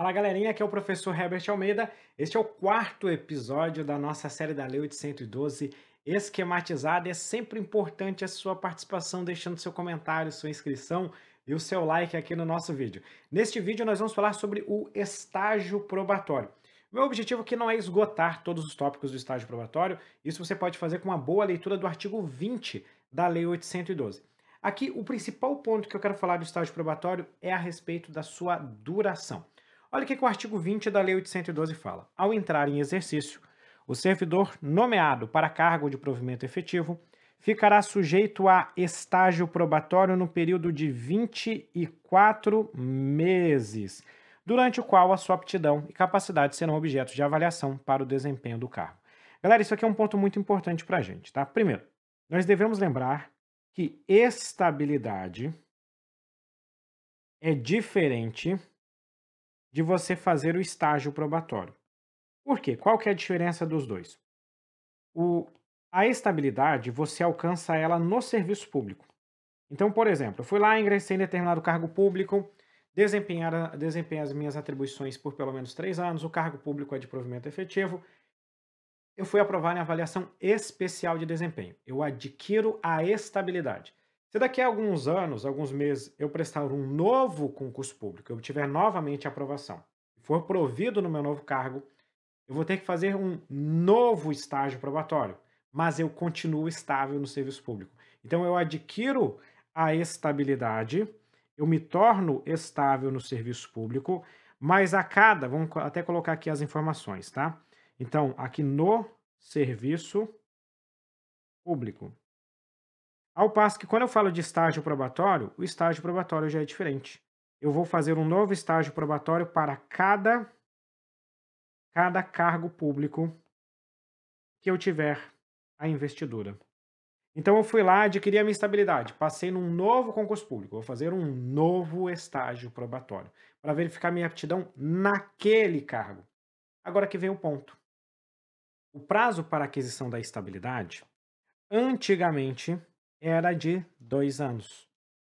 Fala galerinha, aqui é o professor Herbert Almeida. Este é o quarto episódio da nossa série da Lei 812 esquematizada. É sempre importante a sua participação, deixando seu comentário, sua inscrição e o seu like aqui no nosso vídeo. Neste vídeo nós vamos falar sobre o estágio probatório. Meu objetivo aqui não é esgotar todos os tópicos do estágio probatório, isso você pode fazer com uma boa leitura do artigo 20 da Lei 812. Aqui, o principal ponto que eu quero falar do estágio probatório é a respeito da sua duração. Olha o que, que o artigo 20 da Lei 812 fala. Ao entrar em exercício, o servidor nomeado para cargo de provimento efetivo ficará sujeito a estágio probatório no período de 24 meses, durante o qual a sua aptidão e capacidade serão objeto de avaliação para o desempenho do cargo. Galera, isso aqui é um ponto muito importante para a gente, tá? Primeiro, nós devemos lembrar que estabilidade é diferente de você fazer o estágio probatório. Por quê? Qual que é a diferença dos dois? O, a estabilidade, você alcança ela no serviço público. Então, por exemplo, eu fui lá, ingressei em determinado cargo público, desempenhar, as minhas atribuições por pelo menos três anos, o cargo público é de provimento efetivo, eu fui aprovado em avaliação especial de desempenho. Eu adquiro a estabilidade. Se daqui a alguns anos, alguns meses, eu prestar um novo concurso público, eu tiver novamente aprovação, for provido no meu novo cargo, eu vou ter que fazer um novo estágio probatório, mas eu continuo estável no serviço público. Então eu adquiro a estabilidade, eu me torno estável no serviço público, mas a cada, vamos até colocar aqui as informações, tá? Então, aqui no serviço público. Ao passo que quando eu falo de estágio probatório, o estágio probatório já é diferente. Eu vou fazer um novo estágio probatório para cada cada cargo público que eu tiver a investidura. Então eu fui lá, adquiri a minha estabilidade, passei num novo concurso público, vou fazer um novo estágio probatório para verificar minha aptidão naquele cargo. Agora que vem o ponto. O prazo para aquisição da estabilidade, antigamente, era de dois anos.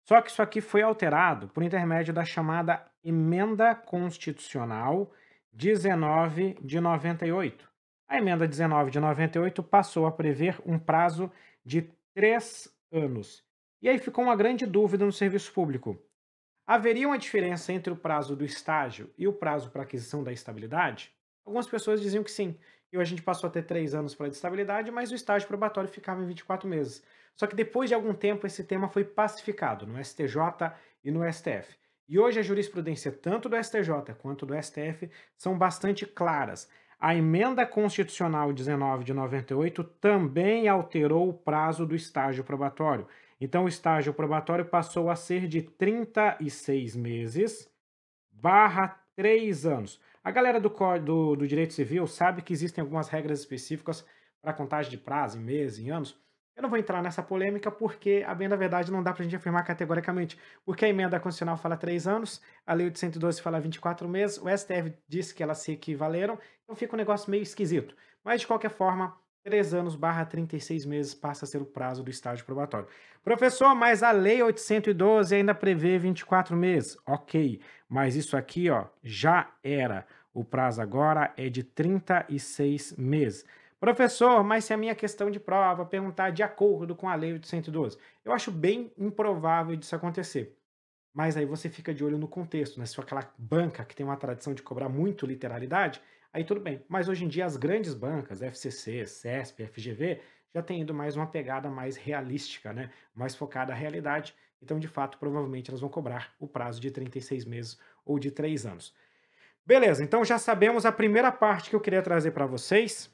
Só que isso aqui foi alterado por intermédio da chamada Emenda Constitucional 19 de 98. A emenda 19 de 98 passou a prever um prazo de três anos. E aí ficou uma grande dúvida no serviço público. Haveria uma diferença entre o prazo do estágio e o prazo para aquisição da estabilidade? Algumas pessoas diziam que sim. E a gente passou a ter três anos para a estabilidade, mas o estágio probatório ficava em 24 meses. Só que depois de algum tempo esse tema foi pacificado no STJ e no STF. E hoje a jurisprudência tanto do STJ quanto do STF são bastante claras. A emenda constitucional 19 de 98 também alterou o prazo do estágio probatório. Então o estágio probatório passou a ser de 36 meses barra 3 anos. A galera do, do, do direito civil sabe que existem algumas regras específicas para contagem de prazo em meses, em anos, eu não vou entrar nessa polêmica porque, a bem da verdade, não dá para a gente afirmar categoricamente, porque a emenda constitucional fala três anos, a lei 812 fala 24 meses, o STF disse que elas se equivaleram, então fica um negócio meio esquisito. Mas, de qualquer forma, 3 anos barra 36 meses passa a ser o prazo do estágio probatório. Professor, mas a lei 812 ainda prevê 24 meses. Ok, mas isso aqui ó, já era. O prazo agora é de 36 meses. Professor, mas se a minha questão de prova perguntar de acordo com a lei 812, eu acho bem improvável disso acontecer. Mas aí você fica de olho no contexto, né? Se for aquela banca que tem uma tradição de cobrar muito literalidade, aí tudo bem. Mas hoje em dia as grandes bancas, FCC, CESP, FGV, já tem ido mais uma pegada mais realística, né? Mais focada à realidade. Então, de fato, provavelmente elas vão cobrar o prazo de 36 meses ou de 3 anos. Beleza, então já sabemos a primeira parte que eu queria trazer para vocês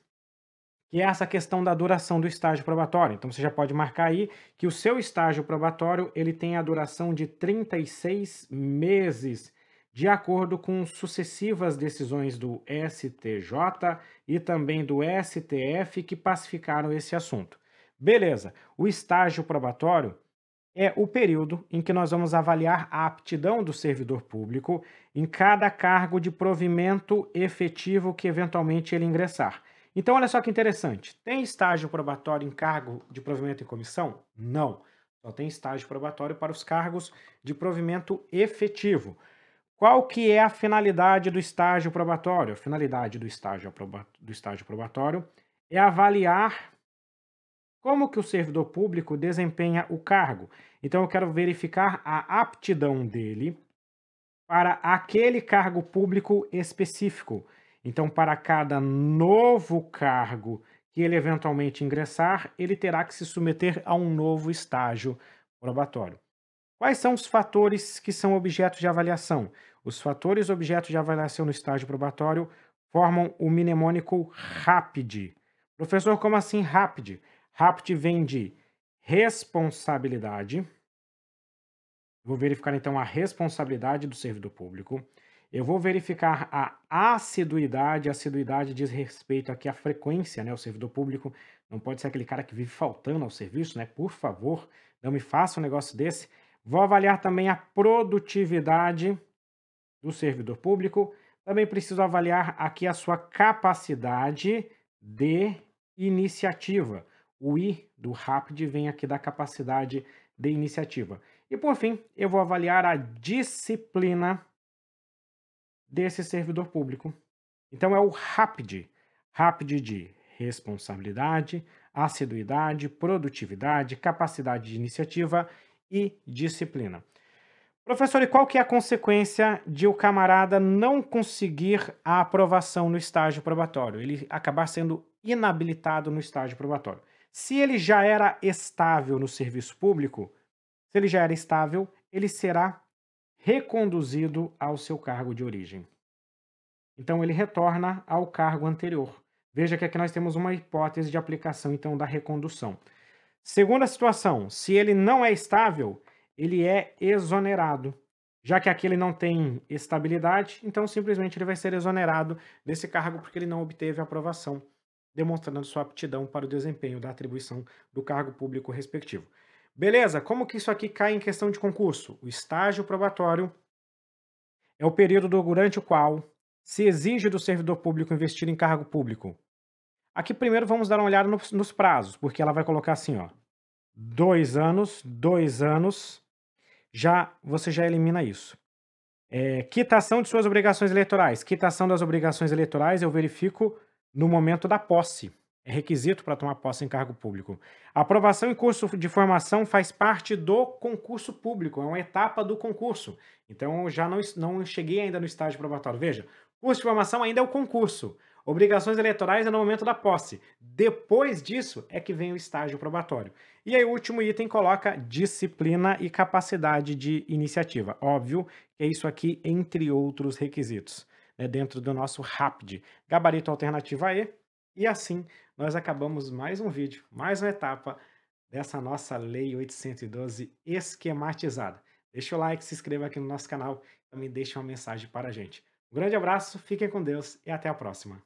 que é essa questão da duração do estágio probatório. Então você já pode marcar aí que o seu estágio probatório ele tem a duração de 36 meses, de acordo com sucessivas decisões do STJ e também do STF que pacificaram esse assunto. Beleza. O estágio probatório é o período em que nós vamos avaliar a aptidão do servidor público em cada cargo de provimento efetivo que eventualmente ele ingressar. Então, olha só que interessante. Tem estágio probatório em cargo de provimento em comissão? Não. Só tem estágio probatório para os cargos de provimento efetivo. Qual que é a finalidade do estágio probatório? A finalidade do estágio, do estágio probatório é avaliar como que o servidor público desempenha o cargo. Então eu quero verificar a aptidão dele para aquele cargo público específico. Então, para cada novo cargo que ele eventualmente ingressar, ele terá que se submeter a um novo estágio probatório. Quais são os fatores que são objeto de avaliação? Os fatores objeto de avaliação no estágio probatório formam o mnemônico RAPID. Professor, como assim RAPID? RAPID vem de responsabilidade. Vou verificar então a responsabilidade do servidor público. Eu vou verificar a assiduidade. A assiduidade diz respeito aqui à frequência, né? O servidor público não pode ser aquele cara que vive faltando ao serviço, né? Por favor, não me faça um negócio desse. Vou avaliar também a produtividade do servidor público. Também preciso avaliar aqui a sua capacidade de iniciativa. O I do RAPID vem aqui da capacidade de iniciativa. E por fim, eu vou avaliar a disciplina desse servidor público. Então é o RAPID, RAPID de responsabilidade, assiduidade, produtividade, capacidade de iniciativa e disciplina. Professor, e qual que é a consequência de o camarada não conseguir a aprovação no estágio probatório? Ele acabar sendo inabilitado no estágio probatório. Se ele já era estável no serviço público, se ele já era estável, ele será reconduzido ao seu cargo de origem. Então ele retorna ao cargo anterior. Veja que aqui nós temos uma hipótese de aplicação então da recondução. Segunda situação, se ele não é estável, ele é exonerado. Já que aqui ele não tem estabilidade, então simplesmente ele vai ser exonerado desse cargo porque ele não obteve aprovação, demonstrando sua aptidão para o desempenho da atribuição do cargo público respectivo. Beleza, como que isso aqui cai em questão de concurso? O estágio probatório é o período durante o qual se exige do servidor público investir em cargo público. Aqui primeiro vamos dar uma olhada nos, nos prazos, porque ela vai colocar assim, ó, dois anos, dois anos, já você já elimina isso. É, quitação de suas obrigações eleitorais. Quitação das obrigações eleitorais eu verifico no momento da posse. É requisito para tomar posse em cargo público. aprovação em curso de formação faz parte do concurso público, é uma etapa do concurso. Então, já não, não cheguei ainda no estágio probatório. Veja, curso de formação ainda é o concurso. Obrigações eleitorais é no momento da posse. Depois disso é que vem o estágio probatório. E aí o último item coloca disciplina e capacidade de iniciativa. Óbvio que é isso aqui entre outros requisitos, né, dentro do nosso RAPID. Gabarito alternativa E, e assim, nós acabamos mais um vídeo, mais uma etapa dessa nossa Lei 812 esquematizada. Deixa o like, se inscreva aqui no nosso canal, também deixa uma mensagem para a gente. Um grande abraço, fiquem com Deus e até a próxima.